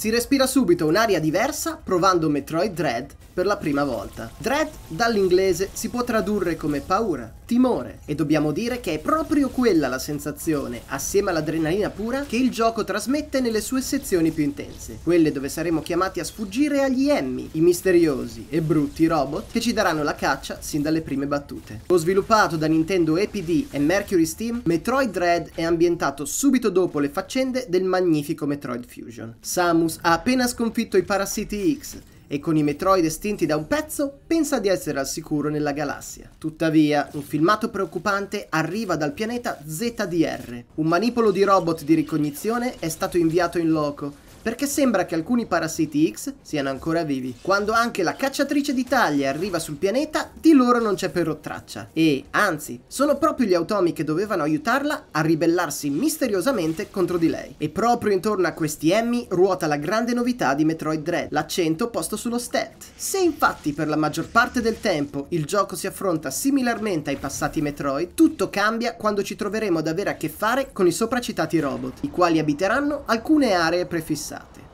Si respira subito un'aria diversa provando Metroid Dread per la prima volta. Dread dall'inglese si può tradurre come paura, timore e dobbiamo dire che è proprio quella la sensazione, assieme all'adrenalina pura, che il gioco trasmette nelle sue sezioni più intense, quelle dove saremo chiamati a sfuggire agli Emmy, i misteriosi e brutti robot che ci daranno la caccia sin dalle prime battute. Lo sviluppato da Nintendo EPD e Mercury Steam, Metroid Dread è ambientato subito dopo le faccende del magnifico Metroid Fusion. Samus ha appena sconfitto i Parasiti X, e con i Metroid estinti da un pezzo pensa di essere al sicuro nella galassia. Tuttavia, un filmato preoccupante arriva dal pianeta ZDR. Un manipolo di robot di ricognizione è stato inviato in loco perché sembra che alcuni parassiti X siano ancora vivi. Quando anche la cacciatrice d'Italia arriva sul pianeta, di loro non c'è però traccia. E, anzi, sono proprio gli automi che dovevano aiutarla a ribellarsi misteriosamente contro di lei. E proprio intorno a questi Emmy ruota la grande novità di Metroid Dread, l'accento posto sullo stealth. Se infatti per la maggior parte del tempo il gioco si affronta similarmente ai passati Metroid, tutto cambia quando ci troveremo ad avere a che fare con i sopracitati robot, i quali abiteranno alcune aree prefissate.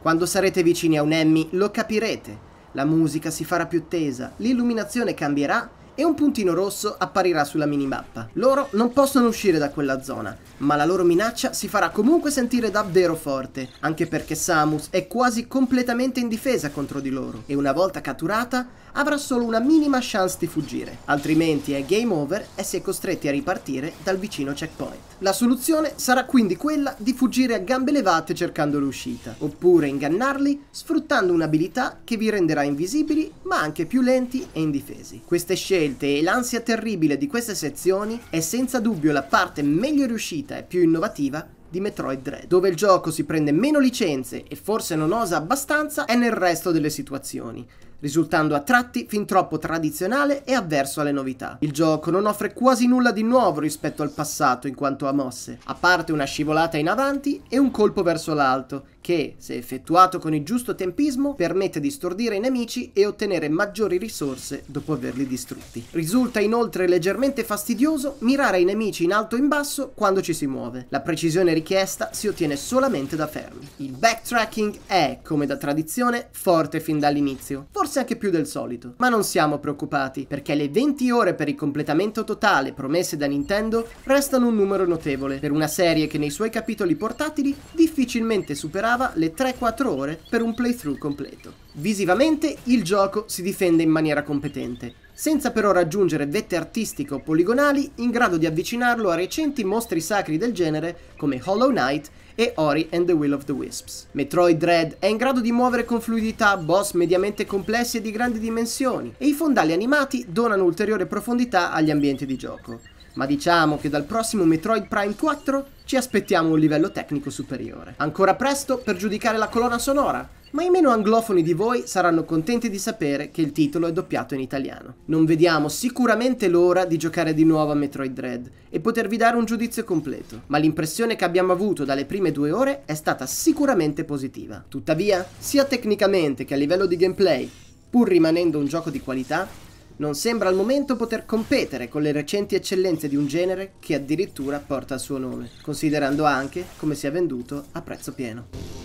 Quando sarete vicini a un Emmy lo capirete. La musica si farà più tesa, l'illuminazione cambierà e un puntino rosso apparirà sulla minimappa. Loro non possono uscire da quella zona, ma la loro minaccia si farà comunque sentire davvero forte, anche perché Samus è quasi completamente in difesa contro di loro e una volta catturata avrà solo una minima chance di fuggire, altrimenti è game over e si è costretti a ripartire dal vicino checkpoint. La soluzione sarà quindi quella di fuggire a gambe levate cercando l'uscita, oppure ingannarli sfruttando un'abilità che vi renderà invisibili ma anche più lenti e indifesi. Queste scelte scelte e l'ansia terribile di queste sezioni è senza dubbio la parte meglio riuscita e più innovativa di Metroid Dread, dove il gioco si prende meno licenze e forse non osa abbastanza è nel resto delle situazioni, risultando a tratti fin troppo tradizionale e avverso alle novità. Il gioco non offre quasi nulla di nuovo rispetto al passato in quanto a mosse, a parte una scivolata in avanti e un colpo verso l'alto, che, se effettuato con il giusto tempismo, permette di stordire i nemici e ottenere maggiori risorse dopo averli distrutti. Risulta inoltre leggermente fastidioso mirare i nemici in alto o in basso quando ci si muove. La precisione richiesta si ottiene solamente da fermi. Il backtracking è, come da tradizione, forte fin dall'inizio. Forse forse anche più del solito. Ma non siamo preoccupati, perché le 20 ore per il completamento totale promesse da Nintendo restano un numero notevole, per una serie che nei suoi capitoli portatili difficilmente superava le 3-4 ore per un playthrough completo. Visivamente il gioco si difende in maniera competente, senza però raggiungere vette artistiche o poligonali in grado di avvicinarlo a recenti mostri sacri del genere come Hollow Knight e Ori and the Will of the Wisps. Metroid Dread è in grado di muovere con fluidità boss mediamente complessi e di grandi dimensioni e i fondali animati donano ulteriore profondità agli ambienti di gioco. Ma diciamo che dal prossimo Metroid Prime 4 ci aspettiamo un livello tecnico superiore. Ancora presto per giudicare la colonna sonora, ma i meno anglofoni di voi saranno contenti di sapere che il titolo è doppiato in italiano. Non vediamo sicuramente l'ora di giocare di nuovo a Metroid Dread e potervi dare un giudizio completo, ma l'impressione che abbiamo avuto dalle prime due ore è stata sicuramente positiva. Tuttavia, sia tecnicamente che a livello di gameplay, pur rimanendo un gioco di qualità, non sembra al momento poter competere con le recenti eccellenze di un genere che addirittura porta il suo nome, considerando anche come si è venduto a prezzo pieno.